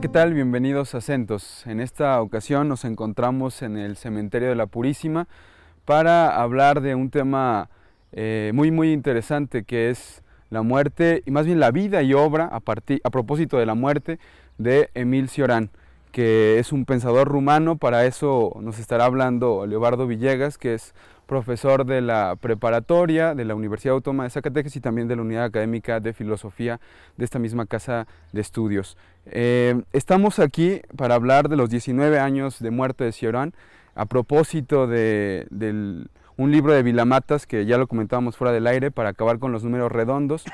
¿qué tal? Bienvenidos a Centos. En esta ocasión nos encontramos en el Cementerio de la Purísima para hablar de un tema eh, muy, muy interesante que es la muerte y más bien la vida y obra a, a propósito de la muerte de Emil Cioran, que es un pensador rumano. Para eso nos estará hablando Leobardo Villegas, que es profesor de la preparatoria de la Universidad Autónoma de Zacatecas y también de la Unidad Académica de Filosofía de esta misma casa de estudios. Eh, estamos aquí para hablar de los 19 años de muerte de Ciorán a propósito de, de, un libro de Vilamatas que ya lo comentábamos fuera del aire para acabar con los números redondos.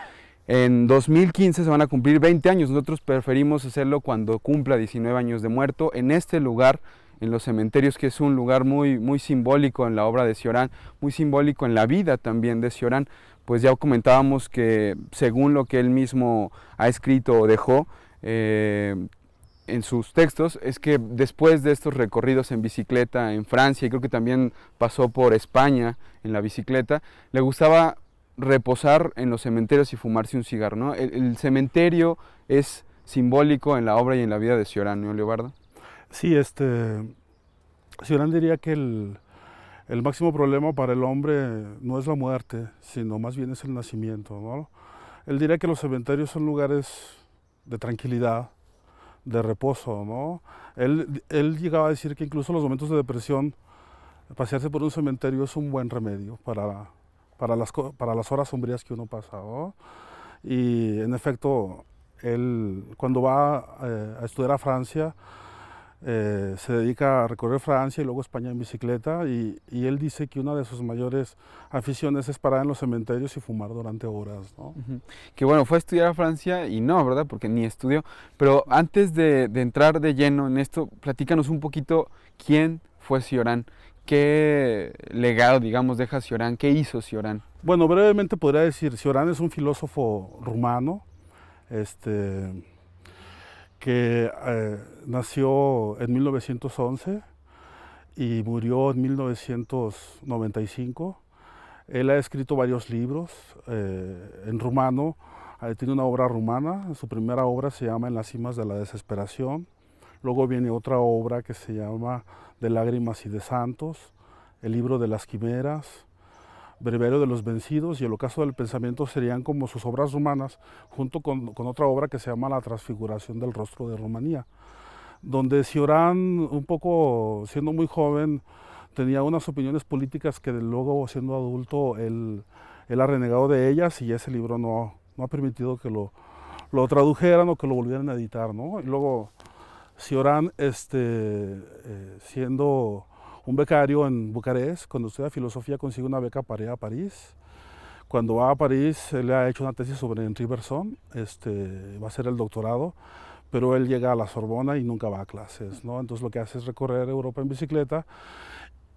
En 2015 se van a cumplir 20 años, nosotros preferimos hacerlo cuando cumpla 19 años de muerto en este lugar en los cementerios, que es un lugar muy, muy simbólico en la obra de Ciorán, muy simbólico en la vida también de Ciorán, pues ya comentábamos que según lo que él mismo ha escrito o dejó eh, en sus textos, es que después de estos recorridos en bicicleta en Francia, y creo que también pasó por España en la bicicleta, le gustaba reposar en los cementerios y fumarse un cigarro. El, cementerio es simbólico en la obra y en la vida de Ciorán, ¿no, Leobardo? Sí, este, si diría que el, máximo problema para el hombre no es la muerte, sino más bien es el nacimiento. ¿no? Él diría que los cementerios son lugares de tranquilidad, de reposo. ¿no? Él, él llegaba a decir que incluso en los momentos de depresión, pasearse por un cementerio es un buen remedio para, para, las, para las horas sombrías que uno pasa. Y en efecto, él cuando va eh, a estudiar a Francia, eh, se dedica a recorrer Francia y luego España en bicicleta y, él dice que una de sus mayores aficiones es parar en los cementerios y fumar durante horas. Que bueno, fue a estudiar a Francia y no, ¿verdad? Porque ni estudió. Pero antes de, entrar de lleno en esto, platícanos un poquito quién fue Ciorán. ¿Qué legado, digamos, deja Ciorán? ¿Qué hizo Ciorán? Bueno, brevemente podría decir, Ciorán es un filósofo rumano este, que eh, nació en 1911 y murió en 1995. Él ha escrito varios libros eh, en rumano, eh, tiene una obra rumana, su primera obra se llama En las cimas de la desesperación, luego viene otra obra que se llama De lágrimas y de santos, el libro de las quimeras, Breviario de los vencidos y El ocaso del pensamiento serían como sus obras rumanas, junto con, con otra obra que se llama La transfiguración del rostro de Rumanía donde Ciorán, un poco siendo muy joven, tenía unas opiniones políticas que luego siendo adulto él, ha renegado de ellas y ese libro no, ha permitido que lo, tradujeran o que lo volvieran a editar. Y luego Ciorán, este, eh, siendo un becario en Bucarest, cuando estudia filosofía consigue una beca para ir a París. Cuando va a París, él ha hecho una tesis sobre Henri Bergson, este, va a ser el doctorado pero él llega a la Sorbona y nunca va a clases, ¿no? Entonces lo que hace es recorrer Europa en bicicleta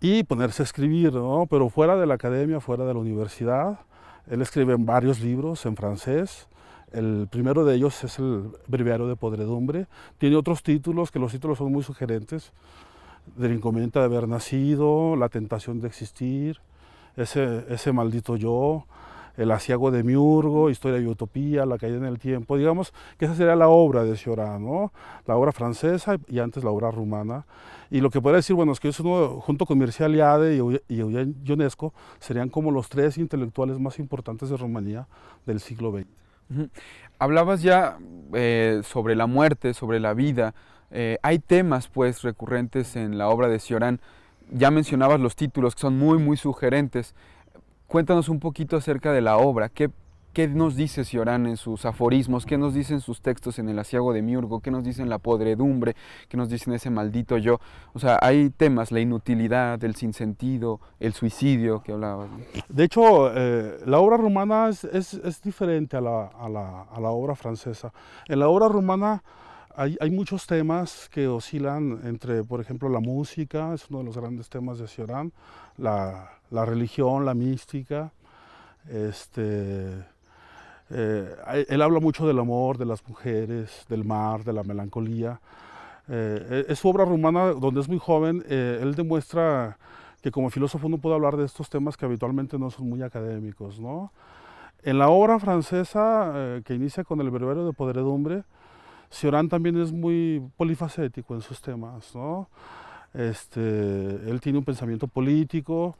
y ponerse a escribir, ¿no? Pero fuera de la academia, fuera de la universidad, él escribe varios libros en francés, el primero de ellos es el Breviario de Podredumbre. Tiene otros títulos, que los títulos son muy sugerentes. Del inconveniente de haber nacido, La tentación de existir, Ese, ese maldito yo, el Asiago de Miurgo, Historia y Utopía, La Caída en el Tiempo, digamos que esa sería la obra de Cioran, la obra francesa y antes la obra rumana. Y lo que podría decir, bueno, es que es junto con Mircea Eliade y y Ionesco, serían como los tres intelectuales más importantes de Rumanía del siglo XX. Hablabas ya eh, sobre la muerte, sobre la vida. Eh, hay temas, pues, recurrentes en la obra de Cioran. Ya mencionabas los títulos, que son muy, muy sugerentes. Cuéntanos un poquito acerca de la obra. ¿Qué, qué nos dice Ciorán en sus aforismos? ¿Qué nos dicen sus textos en el asiago de Miurgo? ¿Qué nos dicen la podredumbre? ¿Qué nos dicen ese maldito yo? O sea, hay temas, la inutilidad, el sinsentido, el suicidio que hablabas. De hecho, eh, la obra rumana es, es, es diferente a la, a, la, a la obra francesa. En la obra rumana hay, muchos temas que oscilan entre, por ejemplo, la música, es uno de los grandes temas de Ciorán, la, religión, la mística. Este, eh, él habla mucho del amor, de las mujeres, del mar, de la melancolía. Eh, e, es su obra rumana donde es muy joven. Eh, él demuestra que como filósofo no puede hablar de estos temas que habitualmente no son muy académicos. En la obra francesa, que inicia con el berbero de Podredumbre, Ciorán también es muy polifacético en sus temas, ¿no? Este, él tiene un pensamiento político,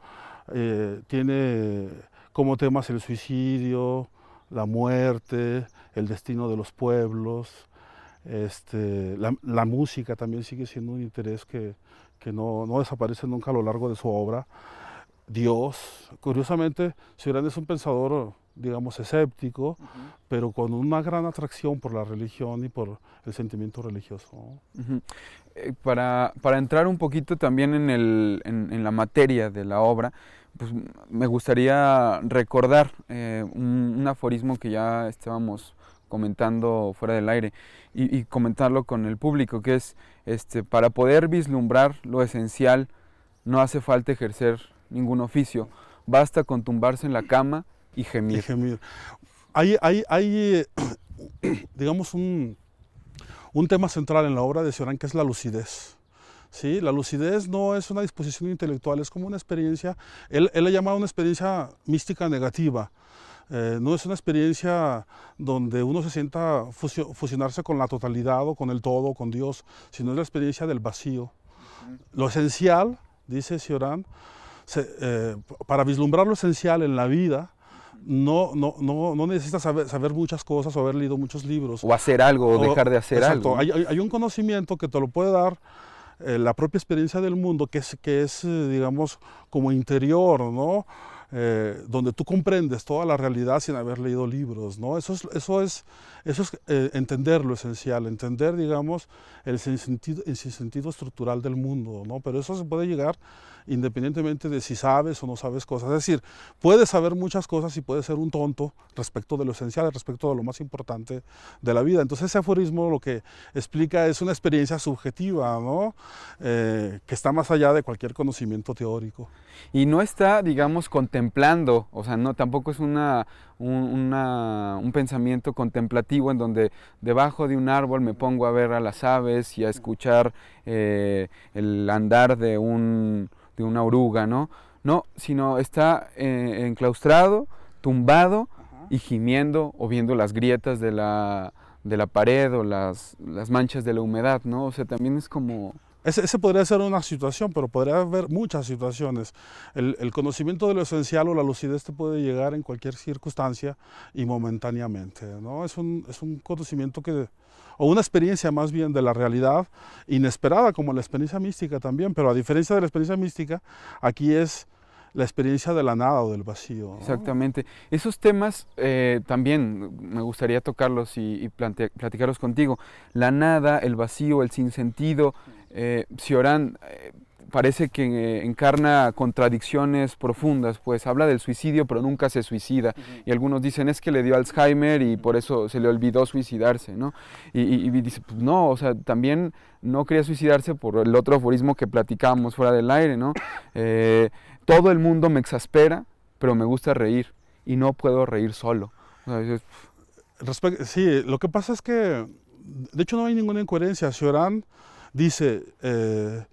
eh, tiene como temas el suicidio, la muerte, el destino de los pueblos. Este, la, música también sigue siendo un interés que, no desaparece nunca a lo largo de su obra. Dios, curiosamente, ciudad es un pensador, digamos, escéptico, pero con una gran atracción por la religión y por el sentimiento religioso. Eh, para, entrar un poquito también en, la materia de la obra, pues, me gustaría recordar eh, un, aforismo que ya estábamos comentando fuera del aire y, comentarlo con el público, que es, este, para poder vislumbrar lo esencial, no hace falta ejercer ningún oficio. Basta con tumbarse en la cama y gemir. Hay, hay, hay eh, digamos, un, un, tema central en la obra de Sioran... que es la lucidez. ¿sí? La lucidez no es una disposición intelectual, es como una experiencia, él, él la llama una experiencia mística negativa. Eh, no es una experiencia donde uno se sienta fusionarse con la totalidad o con el todo, con Dios, sino es la experiencia del vacío. Lo esencial, dice Sioran... Eh, para vislumbrar lo esencial en la vida, no, no, no, no necesitas saber, muchas cosas o haber leído muchos libros. O hacer algo, o, dejar de hacer algo. Hay, hay, un conocimiento que te lo puede dar eh, la propia experiencia del mundo, que que es eh, digamos, como interior, ¿no? Eh, donde tú comprendes toda la realidad sin haber leído libros, ¿no? Eso es, eso es, eso es eh, entender lo esencial, entender, digamos, el sentido, el sentido estructural del mundo, ¿no? Pero eso se puede llegar independientemente de si sabes o no sabes cosas. Es decir, puedes saber muchas cosas y puedes ser un tonto respecto de lo esencial, respecto de lo más importante de la vida. Entonces ese aforismo lo que explica es una experiencia subjetiva, ¿no? Eh, que está más allá de cualquier conocimiento teórico. Y no está, digamos, contemplado contemplando, o sea, no, tampoco es una, un, pensamiento contemplativo en donde debajo de un árbol me pongo a ver a las aves y a escuchar eh, el andar de, un, de una oruga, ¿no? No, sino está eh, enclaustrado, tumbado y gimiendo o viendo las grietas de la, de la pared o las, las manchas de la humedad, ¿no? O sea, también es como... Ese, podría ser una situación, pero podría haber muchas situaciones. El, conocimiento de lo esencial o la lucidez te puede llegar en cualquier circunstancia y momentáneamente. ¿no? Es, un, conocimiento que, o una experiencia más bien de la realidad inesperada, como la experiencia mística también, pero a diferencia de la experiencia mística, aquí es la experiencia de la nada o del vacío. Exactamente. Esos temas eh, también me gustaría tocarlos y platicarlos contigo. La nada, el vacío, el sinsentido, eh, eh, parece que eh, encarna contradicciones profundas, pues habla del suicidio pero nunca se suicida. Y algunos dicen es que le dio Alzheimer y por eso se le olvidó suicidarse, ¿no? Y, dice, pues no, o sea, también no quería suicidarse por el otro aforismo que platicábamos fuera del aire, ¿no? Eh, todo el mundo me exaspera, pero me gusta reír y no puedo reír solo. sí, lo que pasa es que, de hecho no hay ninguna incoherencia. Cioran dice, eh,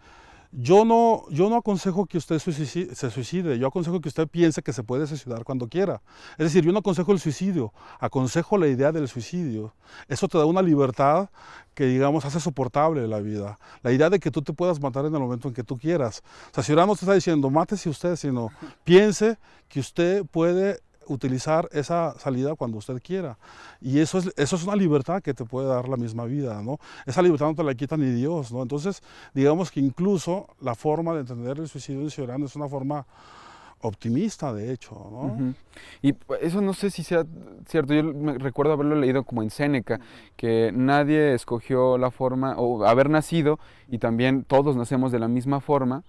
yo, no, yo no aconsejo que usted se suicide, yo aconsejo que usted piense que se puede suicidar cuando quiera. Es decir, yo no aconsejo el suicidio, aconsejo la idea del suicidio. Eso te da una libertad que, digamos, hace soportable la vida. La idea de que tú te puedas matar en el momento en que tú quieras. O sea, si no te está diciendo, mátese usted, sino piense que usted puede utilizar esa salida cuando usted quiera. Y eso es, eso es una libertad que te puede dar la misma vida, ¿no? Esa libertad no te la quita ni Dios, ¿no? Entonces, digamos que incluso la forma de entender el suicidio ciudadano es una forma optimista, de hecho, ¿no? Y pues, eso no sé si sea cierto, yo me recuerdo haberlo leído como en Séneca, que nadie escogió la forma, o haber nacido, y también todos nacemos de la misma forma,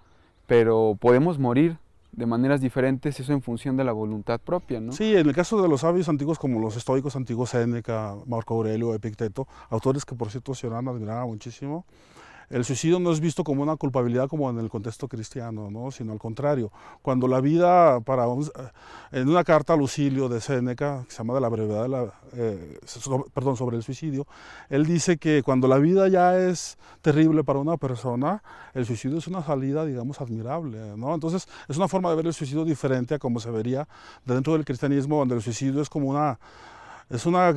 pero podemos morir de maneras diferentes, eso en función de la voluntad propia, ¿no? Sí, en el caso de los sabios antiguos como los estoicos antiguos, Séneca, Marco Aurelio, Epicteto, autores que por cierto se admiraba muchísimo, el suicidio no es visto como una culpabilidad como en el contexto cristiano, ¿no? sino al contrario. Cuando la vida, para eh, en una carta a Lucilio de Séneca, que se llama de la brevedad, la, eh, perdón, sobre el suicidio, él dice que cuando la vida ya es terrible para una persona, el suicidio es una salida, digamos, admirable. ¿no? Entonces, es una forma de ver el suicidio diferente a como se vería dentro del cristianismo, donde el suicidio es como una es una,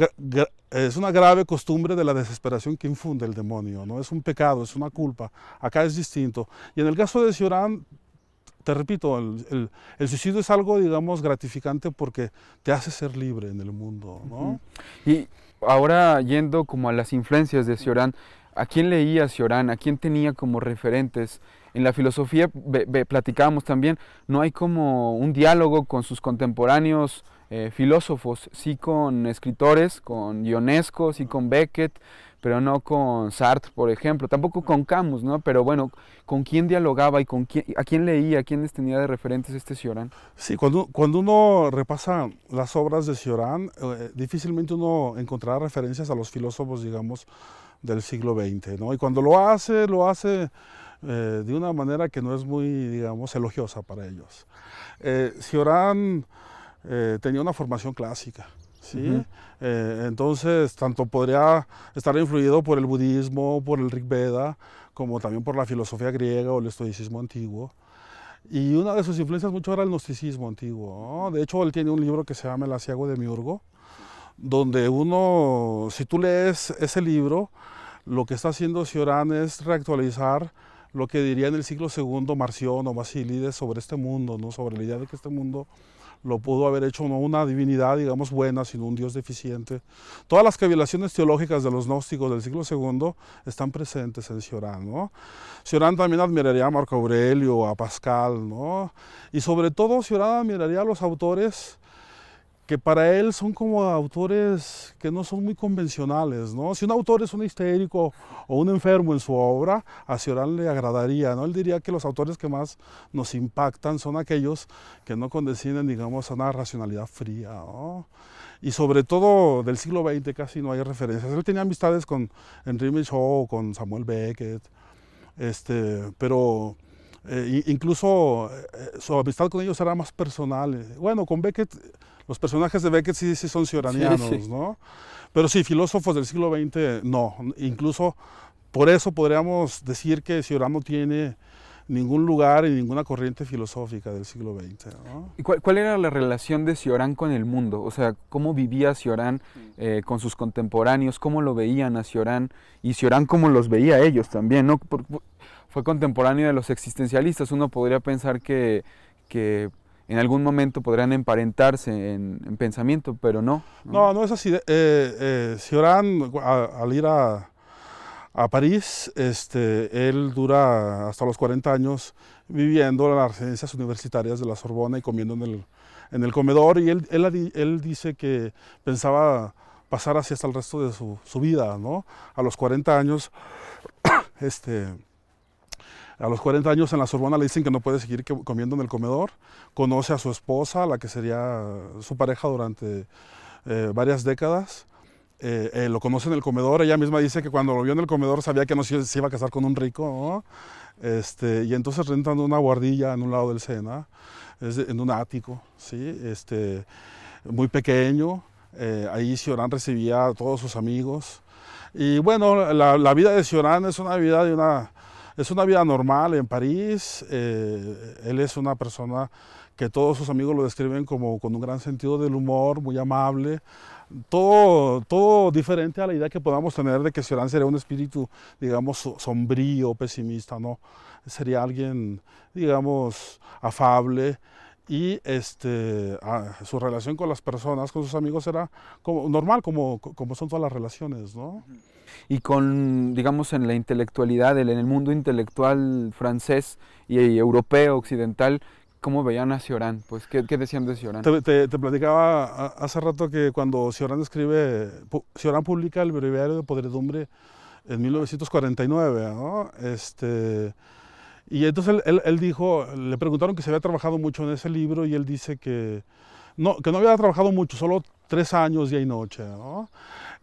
es una grave costumbre de la desesperación que infunde el demonio, no es un pecado, es una culpa. Acá es distinto. Y en el caso de Ciorán, te repito, el, suicidio es algo, digamos, gratificante porque te hace ser libre en el mundo, ¿no? Y ahora yendo como a las influencias de Ciorán, ¿a quién leía Ciorán? ¿A quién tenía como referentes? En la filosofía platicábamos también, no hay como un diálogo con sus contemporáneos eh, filósofos, sí con escritores, con Ionesco, sí con Beckett, pero no con Sartre, por ejemplo, tampoco con Camus, ¿no? Pero bueno, ¿con quién dialogaba y con quién, a quién leía, a quiénes tenía de referentes este Cioran? Sí, cuando, cuando uno repasa las obras de Cioran, eh, difícilmente uno encontrará referencias a los filósofos, digamos, del siglo XX, ¿no? Y cuando lo hace, lo hace eh, de una manera que no es muy, digamos, elogiosa para ellos. Cioran eh, tenía una formación clásica. ¿sí? Eh, entonces, tanto podría estar influido por el budismo, por el Rig Veda, como también por la filosofía griega o el estoicismo antiguo. Y una de sus influencias mucho era el gnosticismo antiguo. De hecho, él tiene un libro que se llama El asiago de Miurgo, donde uno, si tú lees ese libro, lo que está haciendo Cioran es reactualizar lo que diría en el siglo segundo Marción o Basílides sobre este mundo, ¿no? sobre la idea de que este mundo lo pudo haber hecho no una divinidad, digamos, buena, sino un Dios deficiente. Todas las cavilaciones teológicas de los gnósticos del siglo II están presentes en Ciorán, ¿no? Ciorán también admiraría a Marco Aurelio, a Pascal, ¿no? Y sobre todo Ciorán admiraría a los autores que para él son como autores que no son muy convencionales, ¿no? Si un autor es un histérico o un enfermo en su obra, a Cioran le agradaría, ¿no? Él diría que los autores que más nos impactan son aquellos que no condescienden, digamos, a una racionalidad fría, Y sobre todo del siglo XX casi no hay referencias. Él tenía amistades con Henry Michaud, con Samuel Beckett, este, pero eh, incluso eh, su amistad con ellos era más personal. Eh. Bueno, con Beckett, los personajes de Beckett sí, son cioranianos, ¿no? Pero sí, filósofos del siglo XX, no. Incluso por eso podríamos decir que Ciorán no tiene ningún lugar en ninguna corriente filosófica del siglo XX. ¿Y cuál, era la relación de Ciorán con el mundo? O sea, ¿cómo vivía Ciorán mm. con sus contemporáneos? ¿Cómo lo veían a Ciorán? Y Ciorán cómo los veía ellos también, ¿no? fue contemporáneo de los existencialistas. Uno podría pensar que, en algún momento podrían emparentarse en, pensamiento, pero no. No, no, es así. Eh, eh al ir a, París, este, él dura hasta los 40 años viviendo en las residencias universitarias de la Sorbona y comiendo en el, comedor. Y él, dice que pensaba pasar así hasta el resto de su, vida, ¿no? A los 40 años, este, a los 40 años en la Sorbona le dicen que no puede seguir comiendo en el comedor. Conoce a su esposa, la que sería su pareja durante eh, varias décadas. Eh, eh, lo conoce en el comedor. Ella misma dice que cuando lo vio en el comedor sabía que no se, iba a casar con un rico. Este, y entonces rentan una guardilla en un lado del Sena, en un ático, ¿sí? este, muy pequeño. ahí Ciorán recibía a todos sus amigos. Y bueno, la, vida de Ciorán es una vida de una es una vida normal en París. Eh, él es una persona que todos sus amigos lo describen como con un gran sentido del humor, muy amable. Todo, todo diferente a la idea que podamos tener de que Ciorán sería un espíritu, digamos, sombrío, pesimista, ¿no? Sería alguien, digamos, afable, y este, ah, su relación con las personas, con sus amigos, era normal, como, como son todas las relaciones, ¿no? Y con, digamos, en la intelectualidad, en el mundo intelectual francés y, europeo, occidental, ¿cómo veían a Cioran? Pues, ¿qué, decían de Cioran? Te, platicaba hace rato que cuando Cioran escribe, Cioran publica el breviario de podredumbre en 1949, ¿no? Este, y entonces él, él, dijo, le preguntaron que se había trabajado mucho en ese libro y él dice que no, que no había trabajado mucho, solo tres años día y noche.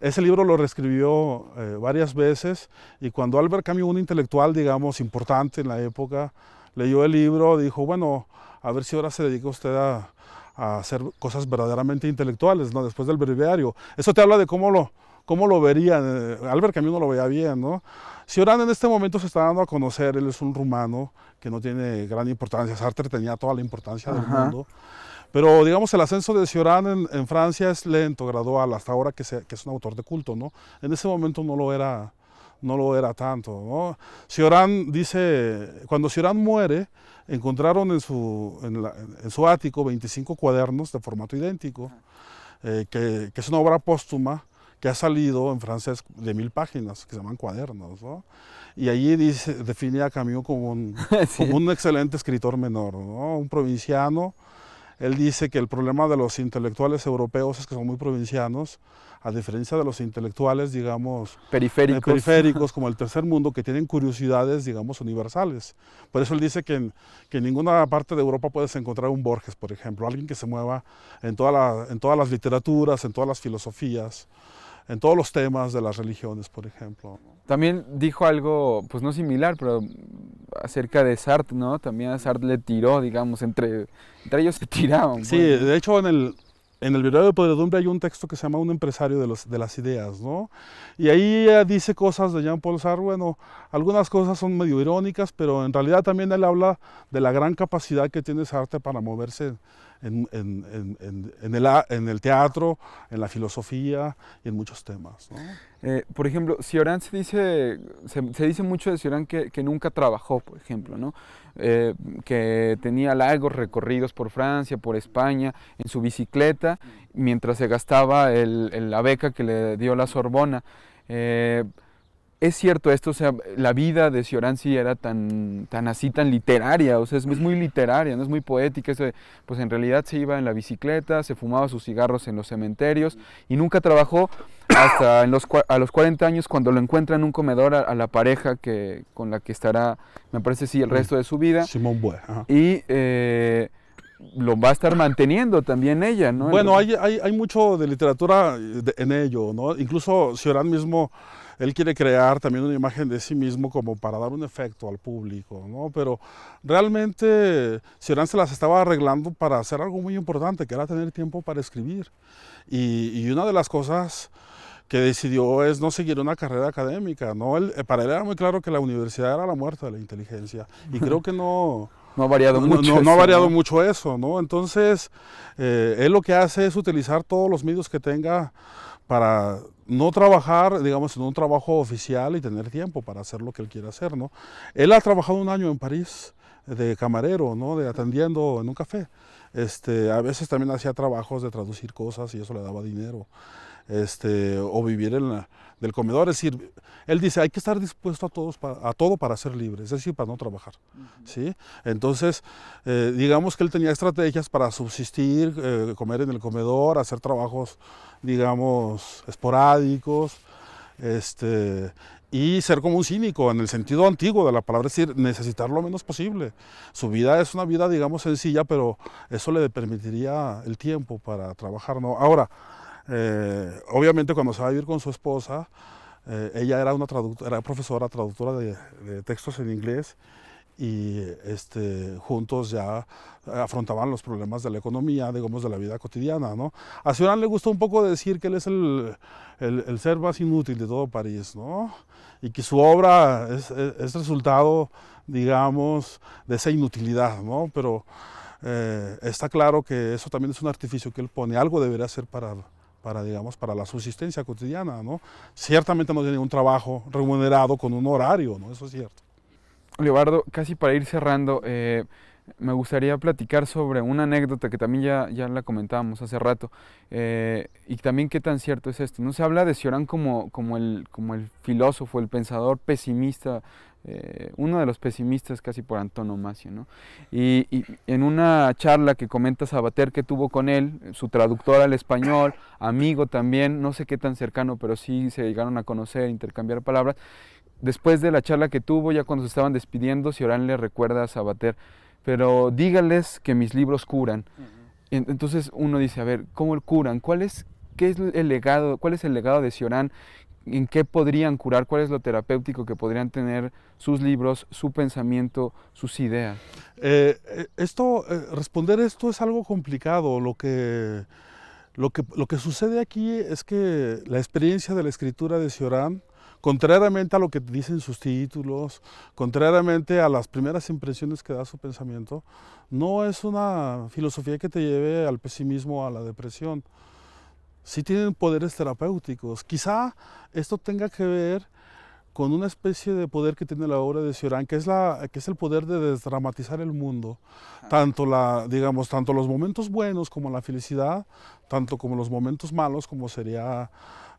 Ese libro lo reescribió eh, varias veces y cuando Albert Camus, un intelectual, digamos, importante en la época, leyó el libro, dijo, bueno, a ver si ahora se dedica usted a, hacer cosas verdaderamente intelectuales, ¿no? después del breviario. Eso te habla de cómo lo, ¿Cómo lo verían? Eh, Albert Camus no lo veía bien, ¿no? Sioran en este momento se está dando a conocer, él es un rumano que no tiene gran importancia, Sartre tenía toda la importancia del mundo, pero digamos el ascenso de Sioran en, Francia es lento, gradual, hasta ahora que, es un autor de culto, ¿no? En ese momento no lo era, no lo era tanto, ¿no? Sioran dice, cuando Sioran muere, encontraron en su, en, ático 25 cuadernos de formato idéntico, eh, que, que, es una obra póstuma, que ha salido en francés de mil páginas, que se llaman cuadernos, ¿no? Y allí dice, define a Camus como un, un excelente escritor menor, ¿no? Un provinciano. Él dice que el problema de los intelectuales europeos es que son muy provincianos, a diferencia de los intelectuales, digamos, eh, periféricos, periféricos como el tercer mundo, que tienen curiosidades, digamos, universales. Por eso él dice que en, que ninguna parte de Europa puedes encontrar un Borges, por ejemplo, alguien que se mueva en, toda la, en todas las literaturas, en todas las filosofías en todos los temas de las religiones, por ejemplo. También dijo algo, pues no similar, pero acerca de Sartre, ¿no? También a Sartre le tiró, digamos, entre, entre ellos se tiraron. Pues, sí, de hecho en el, en el de Podredumbre hay un texto que se llama Un empresario de, de las ideas, ¿no? Y ahí dice cosas de Jean-Paul Sartre, bueno, algunas cosas son medio irónicas, pero en realidad también él habla de la gran capacidad que tiene Sartre para moverse en, en, en, el, en, el, teatro, en la filosofía y en muchos temas. Eh, por ejemplo, Sioran se dice, se, se dice mucho de Sioran que, que, nunca trabajó, por ejemplo, ¿no? Eh, que tenía largos recorridos por Francia, por España, en su bicicleta, mientras se gastaba el, la beca que le dio la Sorbona. Eh, es cierto esto, o sea, la vida de sí era tan, tan así, tan literaria, o sea, es, muy literaria, no es muy poética, pues en realidad se iba en la bicicleta, se fumaba sus cigarros en los cementerios y nunca trabajó hasta en los, a los 40 años cuando lo encuentra en un comedor a, la pareja que, con la que estará, me parece, sí, el resto de su vida. Simón Bue. Y... Eh, lo va a estar manteniendo también ella, ¿no? Bueno, hay, hay, mucho de literatura eh, en ello, ¿no? Incluso Ciorán mismo él quiere crear también una imagen de sí mismo como para dar un efecto al público, ¿no? Pero realmente Cioran se las estaba arreglando para hacer algo muy importante, que era tener tiempo para escribir. Y, una de las cosas que decidió es no seguir una carrera académica, ¿no? Eh, para él era muy claro que la universidad era la muerte de la inteligencia. Y creo que no... No ha variado mucho. eso, no, ha variado mucho eso, ¿no? Entonces, eh, él lo que hace es utilizar todos los medios que tenga para no trabajar, digamos, en un trabajo oficial y tener tiempo para hacer lo que él quiere hacer, ¿no? Él ha trabajado un año en París de camarero, ¿no? De atendiendo en un café. Este, a veces también hacía trabajos de traducir cosas y eso le daba dinero. Este, o vivir en la, del comedor. Es decir, él dice, hay que estar dispuesto a, todos, a todo para ser libre, es decir, para no trabajar. ¿sí? Entonces, eh, digamos que él tenía estrategias para subsistir, eh, comer en el comedor, hacer trabajos, digamos, esporádicos, este, y ser como un cínico en el sentido antiguo de la palabra, es decir, necesitar lo menos posible. Su vida es una vida, digamos, sencilla, pero eso le permitiría el tiempo para trabajar. ¿no? Ahora, eh, obviamente cuando se va a vivir con su esposa, eh, ella era una era profesora, traductora de, textos en inglés y este, juntos ya afrontaban los problemas de la economía, digamos, de la vida cotidiana. ¿no? A Ciudad le gustó un poco decir que él es el, ser más inútil de todo París, ¿no? y que su obra es, resultado, digamos, de esa inutilidad, ¿no? pero eh, está claro que eso también es un artificio que él pone, algo debería ser para para, digamos, para la subsistencia cotidiana, ¿no? Ciertamente no tiene un trabajo remunerado con un horario, ¿no? Eso es cierto. Leobardo, casi para ir cerrando, eh, me gustaría platicar sobre una anécdota que también ya, ya la comentábamos hace rato eh, y también qué tan cierto es esto. No se habla de Ciorán como, como, el, como el filósofo, el pensador pesimista, eh, uno de los pesimistas casi por antonomasia. ¿no? Y, en una charla que comenta Sabater que tuvo con él, su traductor al español, amigo también, no sé qué tan cercano, pero sí se llegaron a conocer, intercambiar palabras. Después de la charla que tuvo, ya cuando se estaban despidiendo, Ciorán le recuerda a Sabater pero dígales que mis libros curan. Entonces uno dice, a ver, ¿cómo curan? ¿Cuál es, es el legado, cuál es el legado de Ciorán? ¿En qué podrían curar? ¿Cuál es lo terapéutico que podrían tener sus libros, su pensamiento, sus ideas? Eh, eh, esto, eh, responder esto es algo complicado. Lo que, lo que, lo que sucede aquí es que la experiencia de la escritura de Ciorán contrariamente a lo que dicen sus títulos, contrariamente a las primeras impresiones que da su pensamiento, no es una filosofía que te lleve al pesimismo, a la depresión. Sí tienen poderes terapéuticos. Quizá esto tenga que ver con una especie de poder que tiene la obra de Cioran, que es, la, que es el poder de desdramatizar el mundo, tanto, la, digamos, tanto los momentos buenos como la felicidad, tanto como los momentos malos, como sería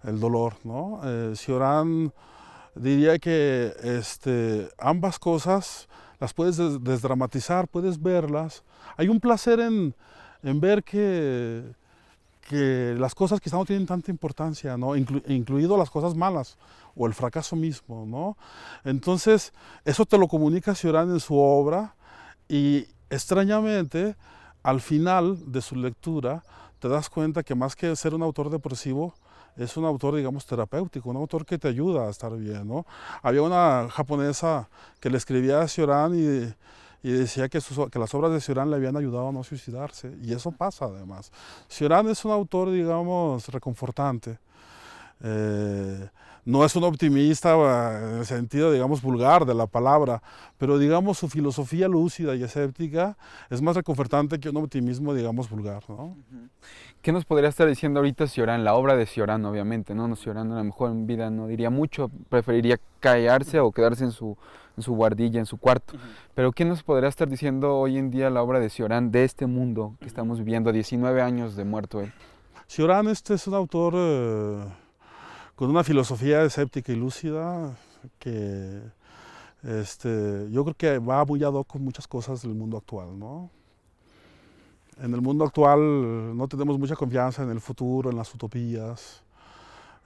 el dolor. ¿no? Eh, diría que este, ambas cosas las puedes desdramatizar, puedes verlas. Hay un placer en, ver que, las cosas quizá no tienen tanta importancia, ¿no? incluido las cosas malas o el fracaso mismo. ¿no? Entonces, eso te lo comunica Cioran en su obra y extrañamente, al final de su lectura, te das cuenta que más que ser un autor depresivo, es un autor, digamos, terapéutico, un autor que te ayuda a estar bien, ¿no? Había una japonesa que le escribía a Sioran y, y decía que, sus, que, las obras de Sioran le habían ayudado a no suicidarse, y eso pasa además. Sioran es un autor, digamos, reconfortante. Eh, no es un optimista eh, en el sentido, digamos, vulgar de la palabra, pero digamos su filosofía lúcida y escéptica es más reconfortante que un optimismo, digamos, vulgar. ¿Qué nos podría estar diciendo ahorita Ciorán? La obra de Ciorán, obviamente, ¿no? Ciorán a lo mejor en vida no diría mucho, preferiría callarse o quedarse en su, guardilla, en su cuarto. Pero ¿qué nos podría estar diciendo hoy en día la obra de Ciorán de este mundo que estamos viviendo, 19 años de muerto él? Ciorán este es un autor... Eh, con una filosofía escéptica y lúcida que este, yo creo que va abullado con muchas cosas del mundo actual, ¿no? En el mundo actual no tenemos mucha confianza en el futuro, en las utopías.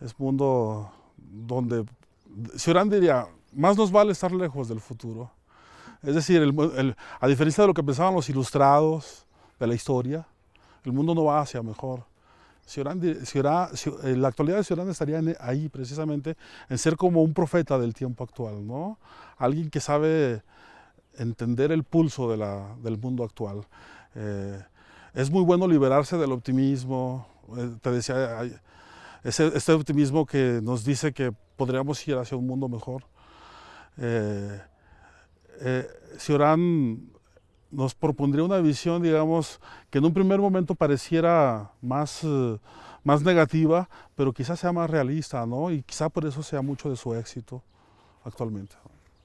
Es mundo donde, Orán diría, más nos vale estar lejos del futuro. Es decir, a diferencia de lo que pensaban los ilustrados de la historia, el mundo no va hacia mejor Ciorán, eh, la actualidad de Ciorán estaría ahí precisamente en ser como un profeta del tiempo actual, ¿no? Alguien que sabe entender el pulso de la, del mundo actual. Eh, es muy bueno liberarse del optimismo, eh, te decía, ese, este optimismo que nos dice que podríamos ir hacia un mundo mejor. Eh, nos propondría una visión, digamos, que en un primer momento pareciera más, eh, más negativa, pero quizás sea más realista, ¿no? Y quizá por eso sea mucho de su éxito actualmente.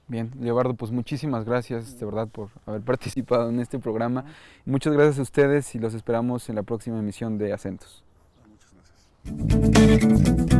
Bien, Leobardo, pues muchísimas gracias de verdad por haber participado en este programa. Muchas gracias a ustedes y los esperamos en la próxima emisión de Acentos. Muchas gracias.